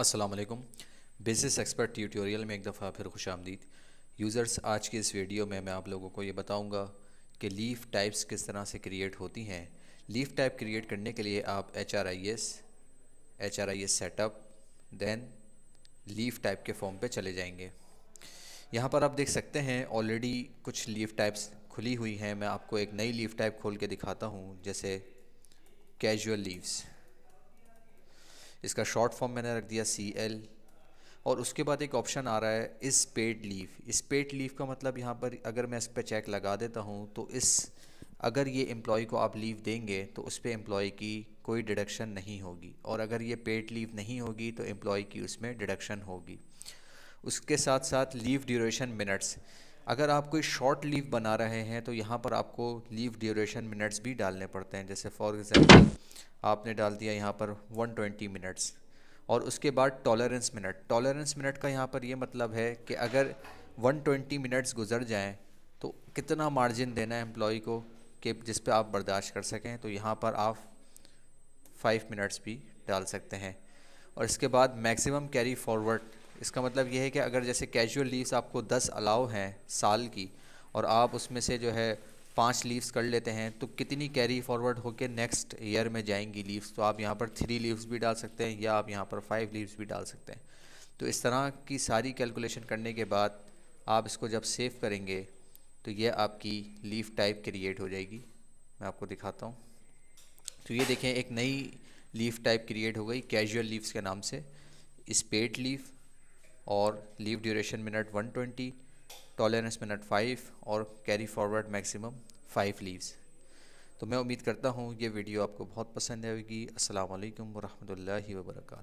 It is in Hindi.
असलम बिज़नेस एक्सपर्ट ट्यूटोरियल में एक दफ़ा फिर खुश आमदीद यूज़र्स आज के इस वीडियो में मैं आप लोगों को ये बताऊंगा कि लीफ टाइप्स किस तरह से क्रिएट होती हैं लीफ टाइप क्रिएट करने के लिए आप H R I S H R I S setup then leave type के फॉर्म पे चले जाएंगे यहाँ पर आप देख सकते हैं ऑलरेडी कुछ लीफ टाइप्स खुली हुई हैं मैं आपको एक नई लीफ टाइप खोल के दिखाता हूँ जैसे कैजुअल लीव्स इसका शॉर्ट फॉर्म मैंने रख दिया सी एल और उसके बाद एक ऑप्शन आ रहा है इस पेड लीव इस पेड लीव का मतलब यहाँ पर अगर मैं इस पर चेक लगा देता हूँ तो इस अगर ये एम्प्लॉय को आप लीव देंगे तो उस पर एम्प्लॉय की कोई डिडक्शन नहीं होगी और अगर ये पेड लीव नहीं होगी तो एम्प्लॉय की उसमें डिडक्शन होगी उसके साथ साथ लीव ड्यूरेशन मिनट्स अगर आप कोई शॉर्ट लीव बना रहे हैं तो यहाँ पर आपको लीव ड्यूरेशन मिनट्स भी डालने पड़ते हैं जैसे फॉर एग्ज़ाम्पल आपने डाल दिया यहाँ पर 120 मिनट्स और उसके बाद टॉलरेंस मिनट टॉलरेंस मिनट का यहाँ पर ये यह मतलब है कि अगर 120 मिनट्स गुजर जाएँ तो कितना मार्जिन देना है एम्प्लॉय को कि जिस पर आप बर्दाश्त कर सकें तो यहाँ पर आप फाइव मिनट्स भी डाल सकते हैं और इसके बाद मैक्सिमम कैरी फॉरवर्ड इसका मतलब यह है कि अगर जैसे कैजुअल लीव्स आपको दस अलाउ हैं साल की और आप उसमें से जो है पाँच लीव्स कर लेते हैं तो कितनी कैरी फॉरवर्ड होकर नेक्स्ट ईयर में जाएंगी लीव्स तो आप यहाँ पर थ्री लीव्स भी डाल सकते हैं या आप यहाँ पर फाइव लीव्स भी डाल सकते हैं तो इस तरह की सारी कैलकुलेशन करने के बाद आप इसको जब सेव करेंगे तो यह आपकी लीव टाइप क्रिएट हो जाएगी मैं आपको दिखाता हूँ तो ये देखें एक नई लीफ टाइप क्रिएट हो गई कैजुअल लीव्स के नाम से स्पेट लीफ और leave duration minute 120 tolerance minute 5 और कैरी फॉरवर्ड मैक्सिमम 5 लीव्स तो मैं उम्मीद करता हूँ ये वीडियो आपको बहुत पसंद आएगी असल वरहमल वर्का